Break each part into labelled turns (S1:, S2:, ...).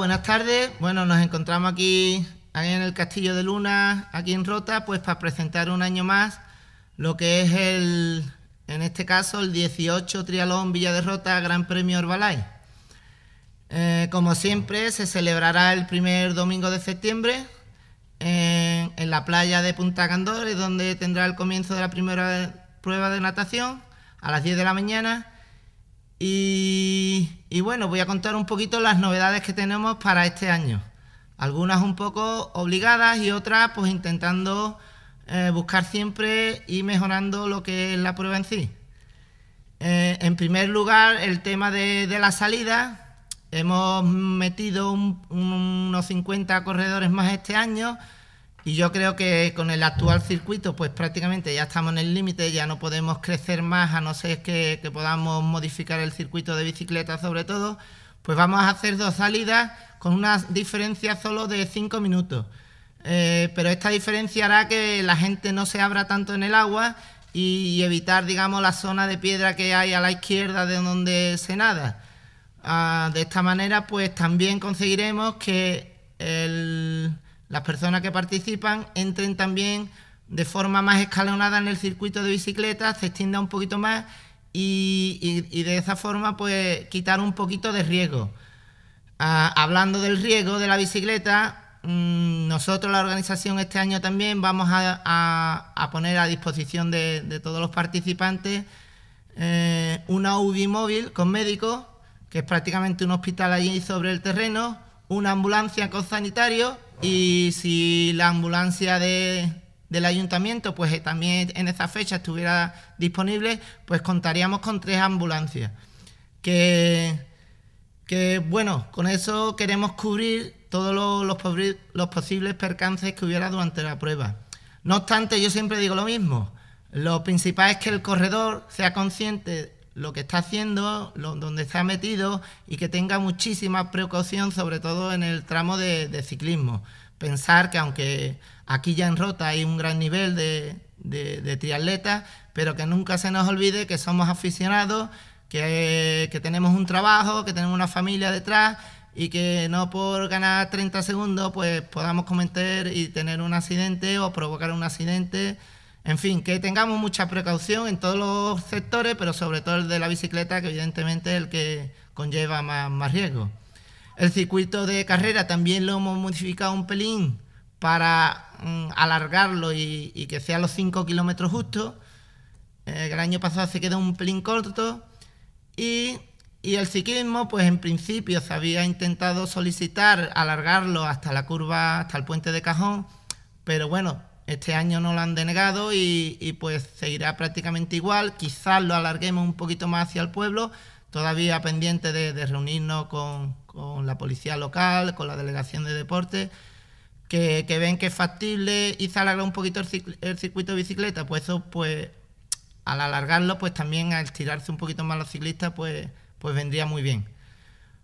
S1: buenas tardes. Bueno, nos encontramos aquí, en el Castillo de Luna, aquí en Rota, pues para presentar un año más lo que es el, en este caso, el 18 Trialón Villa de Rota Gran Premio Herbalife. Eh, como siempre, se celebrará el primer domingo de septiembre en, la playa de Punta Candores, donde tendrá el comienzo de la primera prueba de natación a las 10 de la mañana y, bueno, voy a contar un poquito las novedades que tenemos para este año. Algunas un poco obligadas y otras pues intentando eh, buscar siempre y mejorando lo que es la prueba en sí. Eh, en primer lugar, el tema de, la salida. Hemos metido unos 50 corredores más este año y yo creo que con el actual circuito, pues prácticamente ya estamos en el límite, ya no podemos crecer más, a no ser que, podamos modificar el circuito de bicicleta sobre todo, pues vamos a hacer dos salidas con una diferencia solo de cinco minutos. Eh, pero esta diferencia hará que la gente no se abra tanto en el agua y, evitar, digamos, la zona de piedra que hay a la izquierda de donde se nada. Ah, de esta manera, pues también conseguiremos que el las personas que participan entren también de forma más escalonada en el circuito de bicicleta, se extienda un poquito más y, de esa forma pues quitar un poquito de riesgo. Ah, hablando del riesgo de la bicicleta, mm, nosotros la organización este año también vamos a, poner a disposición de, todos los participantes eh, una UBI móvil con médicos, que es prácticamente un hospital allí sobre el terreno, una ambulancia con sanitario... Y si la ambulancia de, del ayuntamiento, pues eh, también en esa fecha estuviera disponible, pues contaríamos con tres ambulancias. Que, que bueno, con eso queremos cubrir todos los, los, posibles percances que hubiera durante la prueba. No obstante, yo siempre digo lo mismo. Lo principal es que el corredor sea consciente lo que está haciendo, lo, donde está metido y que tenga muchísima precaución, sobre todo en el tramo de, ciclismo. Pensar que aunque aquí ya en Rota hay un gran nivel de, de, triatletas, pero que nunca se nos olvide que somos aficionados, que, que tenemos un trabajo, que tenemos una familia detrás y que no por ganar 30 segundos pues podamos cometer y tener un accidente o provocar un accidente en fin, que tengamos mucha precaución en todos los sectores, pero sobre todo el de la bicicleta, que evidentemente es el que conlleva más, riesgo. El circuito de carrera también lo hemos modificado un pelín para mm, alargarlo y, que sea los 5 kilómetros justos. Eh, el año pasado se quedó un pelín corto. Y, y el ciclismo, pues en principio se había intentado solicitar alargarlo hasta la curva, hasta el puente de Cajón, pero bueno, este año no lo han denegado y, pues seguirá prácticamente igual. Quizás lo alarguemos un poquito más hacia el pueblo, todavía pendiente de, reunirnos con, la policía local, con la delegación de deportes... que, ven que es factible y se alarga un poquito el, circuito de bicicleta. Pues eso, pues al alargarlo, pues también al estirarse un poquito más los ciclistas, pues, pues vendría muy bien.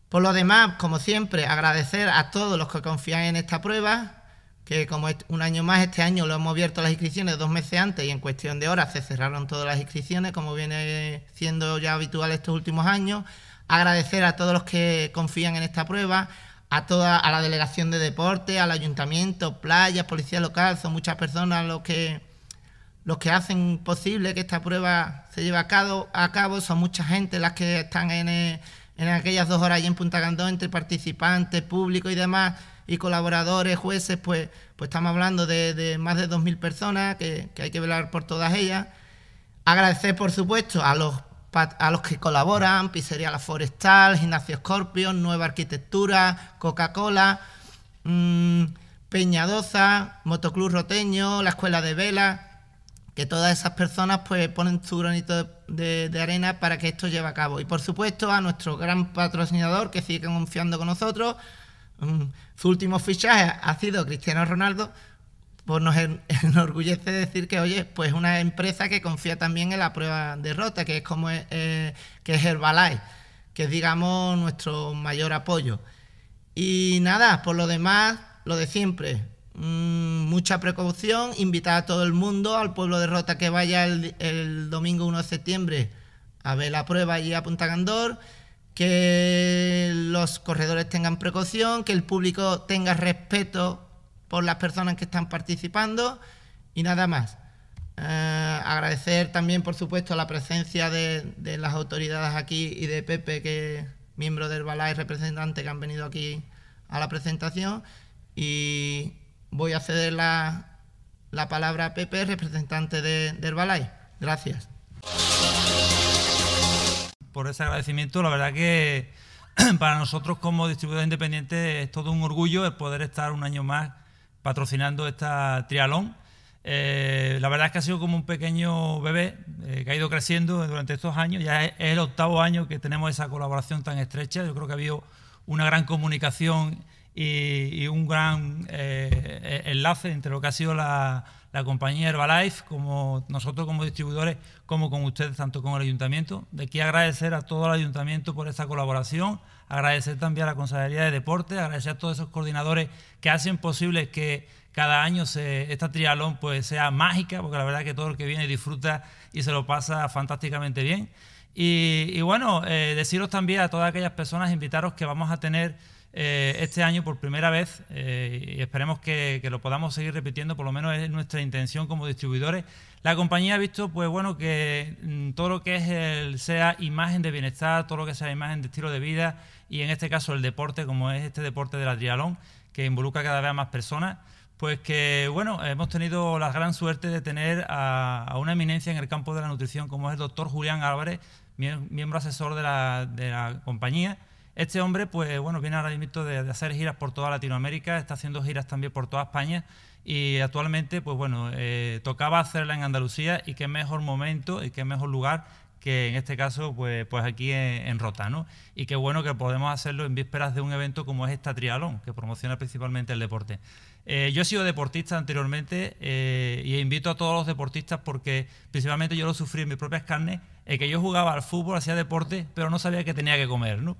S1: Por lo demás, como siempre, agradecer a todos los que confían en esta prueba, que como un año más este año lo hemos abierto las inscripciones dos meses antes y en cuestión de horas se cerraron todas las inscripciones, como viene siendo ya habitual estos últimos años. Agradecer a todos los que confían en esta prueba, a toda a la delegación de deporte, al ayuntamiento, playas, policía local, son muchas personas los que los que hacen posible que esta prueba se lleve a cabo, son mucha gente las que están en, aquellas dos horas allí en Punta Gandón entre participantes, público y demás y colaboradores, jueces, pues, pues estamos hablando de, más de 2.000 personas que, hay que velar por todas ellas. Agradecer, por supuesto, a los, a los que colaboran, Pizzería La Forestal, Gimnasio Scorpion, Nueva Arquitectura, Coca-Cola, mmm, Peñadoza, Motoclub Roteño, la Escuela de Vela, que todas esas personas pues ponen su granito de, de, arena para que esto lleve a cabo. Y por supuesto a nuestro gran patrocinador que sigue confiando con nosotros, Mm. su último fichaje ha sido Cristiano Ronaldo, por pues nos enorgullece decir que, oye, pues una empresa que confía también en la prueba de rota, que es como eh, que es Herbalife, que digamos, nuestro mayor apoyo. Y nada, por lo demás, lo de siempre. Mm, mucha precaución, invitar a todo el mundo, al pueblo de Rota que vaya el, el domingo 1 de septiembre a ver la prueba allí a Punta Gandor que los corredores tengan precaución, que el público tenga respeto por las personas que están participando y nada más. Eh, agradecer también, por supuesto, la presencia de, las autoridades aquí y de Pepe, que miembro del Balai representante que han venido aquí a la presentación. Y voy a ceder la, palabra a Pepe, representante de, del Balai. Gracias
S2: por ese agradecimiento. La verdad que para nosotros como distribuidores independientes es todo un orgullo el poder estar un año más patrocinando esta trialón. Eh, la verdad es que ha sido como un pequeño bebé eh, que ha ido creciendo durante estos años. Ya es, el octavo año que tenemos esa colaboración tan estrecha. Yo creo que ha habido una gran comunicación y, un gran eh, enlace entre lo que ha sido la, compañía Herbalife, como nosotros como distribuidores, como con ustedes, tanto con el ayuntamiento. De aquí agradecer a todo el ayuntamiento por esta colaboración, agradecer también a la Consejería de Deportes, agradecer a todos esos coordinadores que hacen posible que cada año se, esta trialón pues sea mágica, porque la verdad que todo el que viene disfruta y se lo pasa fantásticamente bien. Y, bueno, eh, deciros también a todas aquellas personas, invitaros que vamos a tener eh, este año por primera vez eh, y esperemos que, lo podamos seguir repitiendo, por lo menos es nuestra intención como distribuidores. La compañía ha visto, pues bueno, que mm, todo lo que es el, sea imagen de bienestar, todo lo que sea imagen de estilo de vida y en este caso el deporte, como es este deporte del triatlón que involucra cada vez más personas, pues que bueno, hemos tenido la gran suerte de tener a, una eminencia en el campo de la nutrición como es el doctor Julián Álvarez, miembro asesor de la compañía este hombre, pues bueno, viene ahora de, hacer giras por toda Latinoamérica, está haciendo giras también por toda España y actualmente, pues bueno, eh, tocaba hacerla en Andalucía y qué mejor momento y qué mejor lugar que en este caso, pues, pues aquí en, Rota, ¿no? Y qué bueno que podemos hacerlo en vísperas de un evento como es esta trialón, que promociona principalmente el deporte. Eh, yo he sido deportista anteriormente eh, y invito a todos los deportistas porque principalmente yo lo sufrí en mis propias carnes, eh, que yo jugaba al fútbol, hacía deporte, pero no sabía que tenía que comer, ¿no?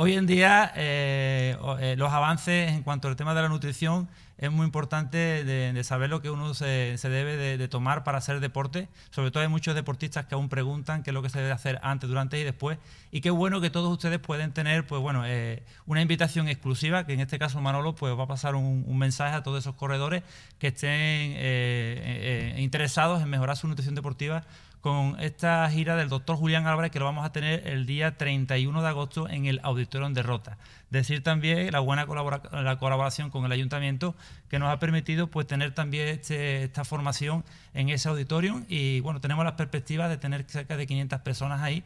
S2: Hoy en día eh, eh, los avances en cuanto al tema de la nutrición es muy importante de, saber lo que uno se, debe de, tomar para hacer deporte. Sobre todo hay muchos deportistas que aún preguntan qué es lo que se debe hacer antes, durante y después. Y qué bueno que todos ustedes pueden tener pues, bueno, eh, una invitación exclusiva, que en este caso Manolo pues, va a pasar un, mensaje a todos esos corredores que estén interesados en mejorar su nutrición deportiva con esta gira del doctor Julián Álvarez que lo vamos a tener el día 31 de agosto en el Auditorio en Derrota. Decir también la buena colaboración con el ayuntamiento que nos ha permitido pues tener también este, esta formación en ese auditorio y bueno, tenemos las perspectivas de tener cerca de 500 personas ahí.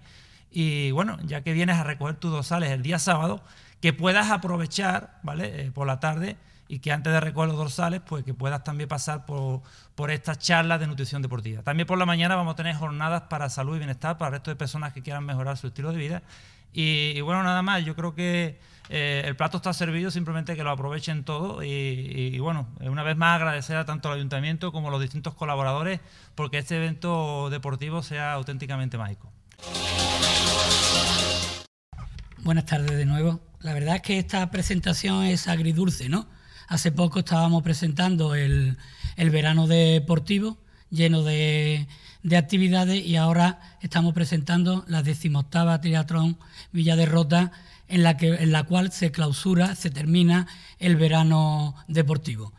S2: Y bueno, ya que vienes a recoger tus dosales el día sábado, que puedas aprovechar, ¿vale? Eh, por la tarde y que antes de recoger los dorsales, pues que puedas también pasar por, por estas charlas de nutrición deportiva. También por la mañana vamos a tener jornadas para salud y bienestar para el resto de personas que quieran mejorar su estilo de vida. Y, bueno, nada más, yo creo que eh, el plato está servido, simplemente que lo aprovechen todo. Y, y, bueno, eh, una vez más agradecer a tanto al ayuntamiento como a los distintos colaboradores porque este evento deportivo sea auténticamente mágico.
S3: Buenas tardes de nuevo. La verdad es que esta presentación es agridulce, ¿no? Hace poco estábamos presentando el, verano deportivo lleno de, actividades y ahora estamos presentando la decimoctava triatrón Villa Derrota en la, que, en la cual se clausura, se termina el verano deportivo.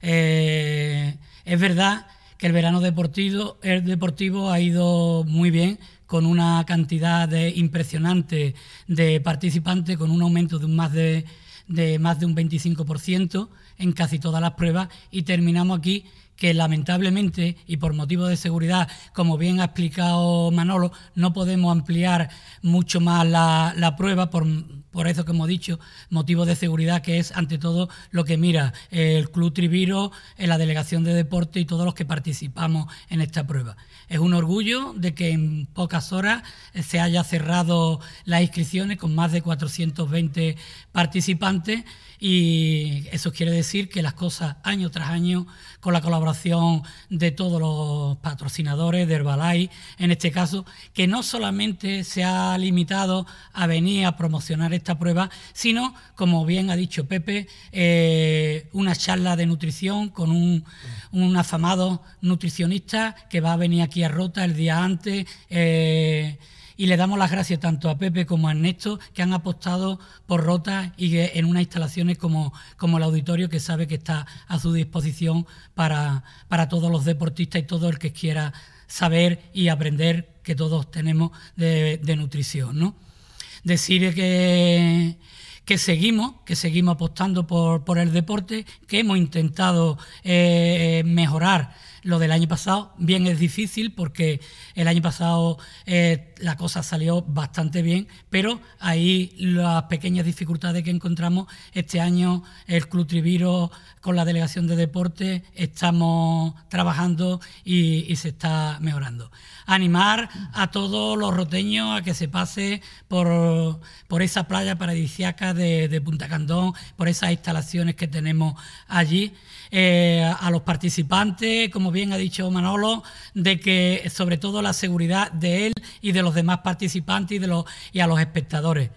S3: Eh, es verdad que el verano deportivo, deportivo ha ido muy bien, con una cantidad impresionante de participantes, con un aumento de un más de de más de un 25% en casi todas las pruebas y terminamos aquí que lamentablemente y por motivos de seguridad, como bien ha explicado Manolo, no podemos ampliar mucho más la, la prueba por, por eso que hemos dicho, motivo de seguridad, que es ante todo lo que mira el Club Triviro, la Delegación de Deporte y todos los que participamos en esta prueba. Es un orgullo de que en pocas horas eh, se haya cerrado las inscripciones con más de 420 participantes y eso quiere decir que las cosas año tras año, con la colaboración de todos los patrocinadores de Herbalife, en este caso, que no solamente se ha limitado a venir a promocionar esta prueba, sino, como bien ha dicho Pepe, eh, una charla de nutrición con un, afamado nutricionista que va a venir aquí a Rota el día antes. Eh, y le damos las gracias tanto a Pepe como a Ernesto que han apostado por Rota y en unas instalaciones como, el auditorio que sabe que está a su disposición para, para todos los deportistas y todo el que quiera saber y aprender que todos tenemos de, nutrición, decir que, seguimos, que seguimos apostando por, por, el deporte, que hemos intentado eh, mejorar lo del año pasado, bien es difícil porque el año pasado eh, la cosa salió bastante bien, pero ahí las pequeñas dificultades que encontramos este año, el Club Triviro con la Delegación de Deporte, estamos trabajando y, se está mejorando. Animar a todos los roteños a que se pase por, esa playa paradisiaca de, Punta Candón, por esas instalaciones que tenemos allí, eh, a los participantes, como bien ha dicho Manolo, de que sobre todo la seguridad de él y de los demás participantes y, de los, y a los espectadores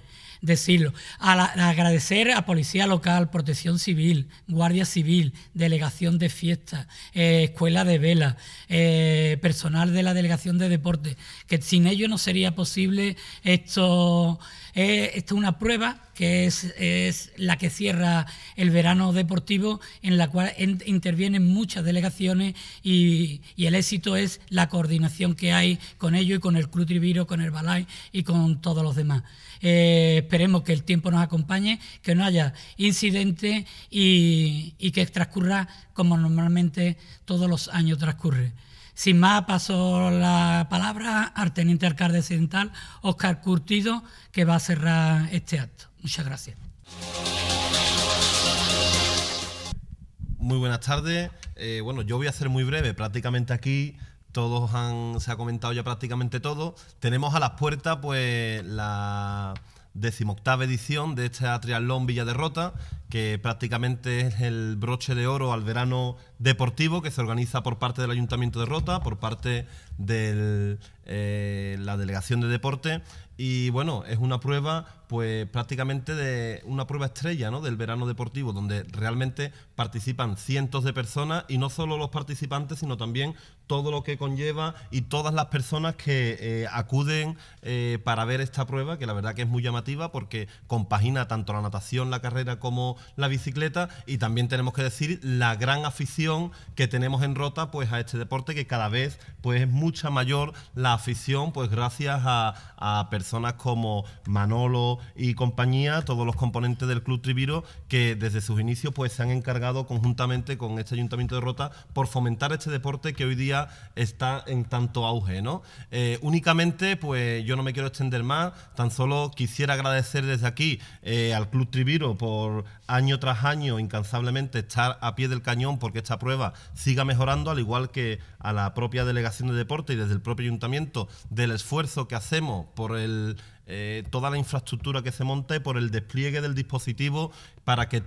S3: decirlo. agradecer a Policía Local, Protección Civil, Guardia Civil, Delegación de Fiestas, eh, Escuela de Vela, eh, personal de la Delegación de Deporte, que sin ellos no sería posible esto. Eh, esto es una prueba que es, la que cierra el verano deportivo, en la cual intervienen muchas delegaciones y, el éxito es la coordinación que hay con ellos y con el Club Tribiro, con el Balay y con todos los demás. Eh, esperemos que el tiempo nos acompañe, que no haya incidentes y, que transcurra como normalmente todos los años transcurre. Sin más, paso la palabra al teniente alcalde occidental, Óscar Curtido, que va a cerrar este acto. Muchas gracias.
S4: Muy buenas tardes. Eh, bueno, yo voy a ser muy breve. Prácticamente aquí todos han, se ha comentado ya prácticamente todo. Tenemos a las puertas pues la decimoctava edición de este triatlón Villa Derrota, que prácticamente es el broche de oro al verano deportivo que se organiza por parte del Ayuntamiento de Rota, por parte de eh, la Delegación de Deporte. Y bueno, es una prueba, pues prácticamente de una prueba estrella ¿no? del verano deportivo, donde realmente participan cientos de personas y no solo los participantes, sino también todo lo que conlleva y todas las personas que eh, acuden eh, para ver esta prueba, que la verdad que es muy llamativa porque compagina tanto la natación, la carrera como la bicicleta y también tenemos que decir la gran afición que tenemos en Rota pues a este deporte que cada vez pues es mucha mayor la afición pues gracias a, personas como Manolo y compañía, todos los componentes del Club Tribiro que desde sus inicios pues se han encargado conjuntamente con este Ayuntamiento de Rota por fomentar este deporte que hoy día está en tanto auge, ¿no? Eh, únicamente pues yo no me quiero extender más, tan solo quisiera agradecer desde aquí eh, al Club Tribiro por año tras año, incansablemente, estar a pie del cañón porque esta prueba siga mejorando, al igual que a la propia Delegación de Deporte y desde el propio Ayuntamiento, del esfuerzo que hacemos por el, eh, toda la infraestructura que se monte, por el despliegue del dispositivo para que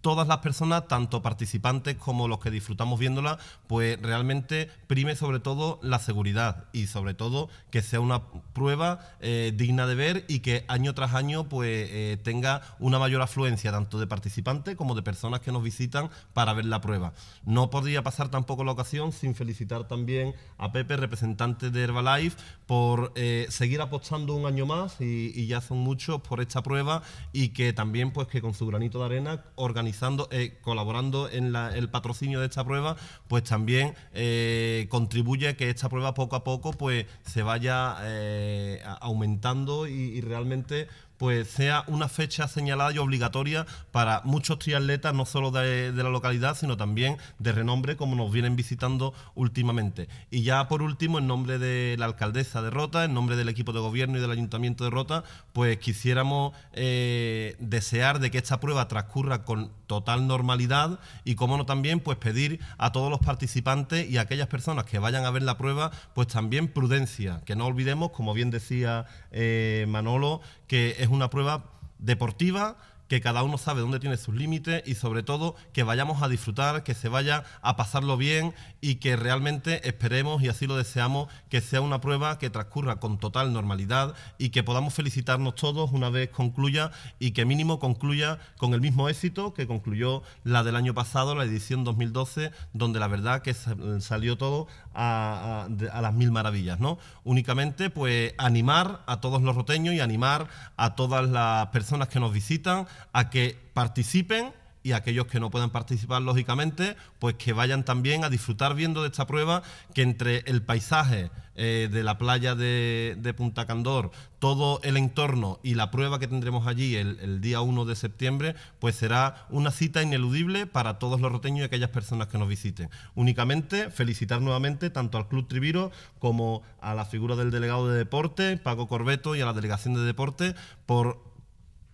S4: todas las personas, tanto participantes como los que disfrutamos viéndola, pues realmente prime sobre todo la seguridad y sobre todo que sea una prueba eh, digna de ver y que año tras año pues eh, tenga una mayor afluencia tanto de participantes como de personas que nos visitan para ver la prueba. No podría pasar tampoco la ocasión sin felicitar también a Pepe, representante de Herbalife, por eh, seguir apostando un año más y, ya son muchos por esta prueba y que también pues que con su granito de arena organizamos eh, colaborando en el patrocinio de esta prueba, pues también eh, contribuye a que esta prueba poco a poco pues se vaya eh, aumentando y realmente pues sea una fecha señalada y obligatoria para muchos triatletas, no solo de, la localidad, sino también de renombre, como nos vienen visitando últimamente. Y ya por último, en nombre de la alcaldesa de Rota, en nombre del equipo de gobierno y del ayuntamiento de Rota, pues quisiéramos eh, desear de que esta prueba transcurra con total normalidad y, como no, también pues pedir a todos los participantes y a aquellas personas que vayan a ver la prueba, pues también prudencia, que no olvidemos, como bien decía eh, Manolo, que es es una prueba deportiva que cada uno sabe dónde tiene sus límites y sobre todo que vayamos a disfrutar, que se vaya a pasarlo bien y que realmente esperemos y así lo deseamos que sea una prueba que transcurra con total normalidad y que podamos felicitarnos todos una vez concluya y que mínimo concluya con el mismo éxito que concluyó la del año pasado, la edición 2012, donde la verdad que salió todo a, las mil maravillas, ¿no? Únicamente pues animar a todos los roteños y animar a todas las personas que nos visitan a que participen y aquellos que no puedan participar, lógicamente, pues que vayan también a disfrutar viendo de esta prueba, que entre el paisaje eh, de la playa de, Punta Candor, todo el entorno y la prueba que tendremos allí el, día 1 de septiembre, pues será una cita ineludible para todos los roteños y aquellas personas que nos visiten. Únicamente felicitar nuevamente tanto al Club Tribiro como a la figura del delegado de deporte, Paco Corbeto, y a la delegación de deporte por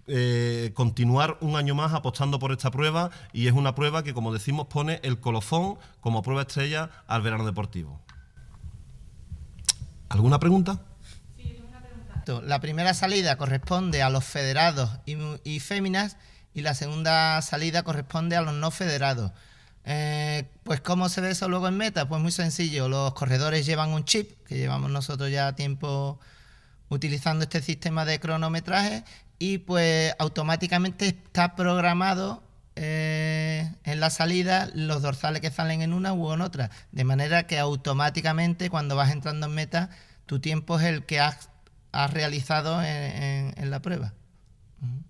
S4: eh, continuar un año más apostando por esta prueba y es una prueba que, como decimos, pone el colofón como prueba estrella al verano deportivo. ¿Alguna pregunta? Sí,
S1: una pregunta. La primera salida corresponde a los federados y, féminas y la segunda salida corresponde a los no federados. Eh, pues cómo se ve eso luego en meta? Pues muy sencillo, los corredores llevan un chip, que llevamos nosotros ya tiempo utilizando este sistema de cronometraje y pues automáticamente está programado eh, en la salida los dorsales que salen en una u en otra. De manera que automáticamente cuando vas entrando en meta, tu tiempo es el que has, realizado en, en, de la prueba. años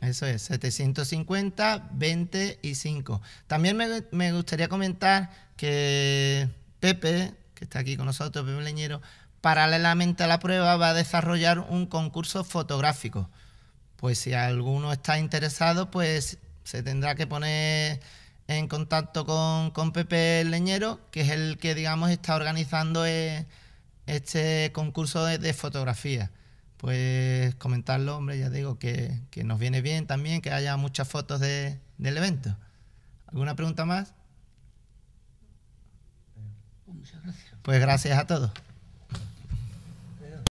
S1: Eso es, 750, 20 y 5. También me, me gustaría comentar que Pepe está aquí con nosotros, Pepe Leñero, paralelamente a la prueba va a desarrollar un concurso fotográfico. Pues si alguno está interesado, pues se tendrá que poner en contacto con, Pepe Leñero, que es el que, digamos, está organizando e, este concurso de, fotografía. Pues comentarlo, hombre, ya digo que, nos viene bien también que haya muchas fotos del evento. ¿Alguna pregunta más? Pues muchas gracias. Pues gracias a todos.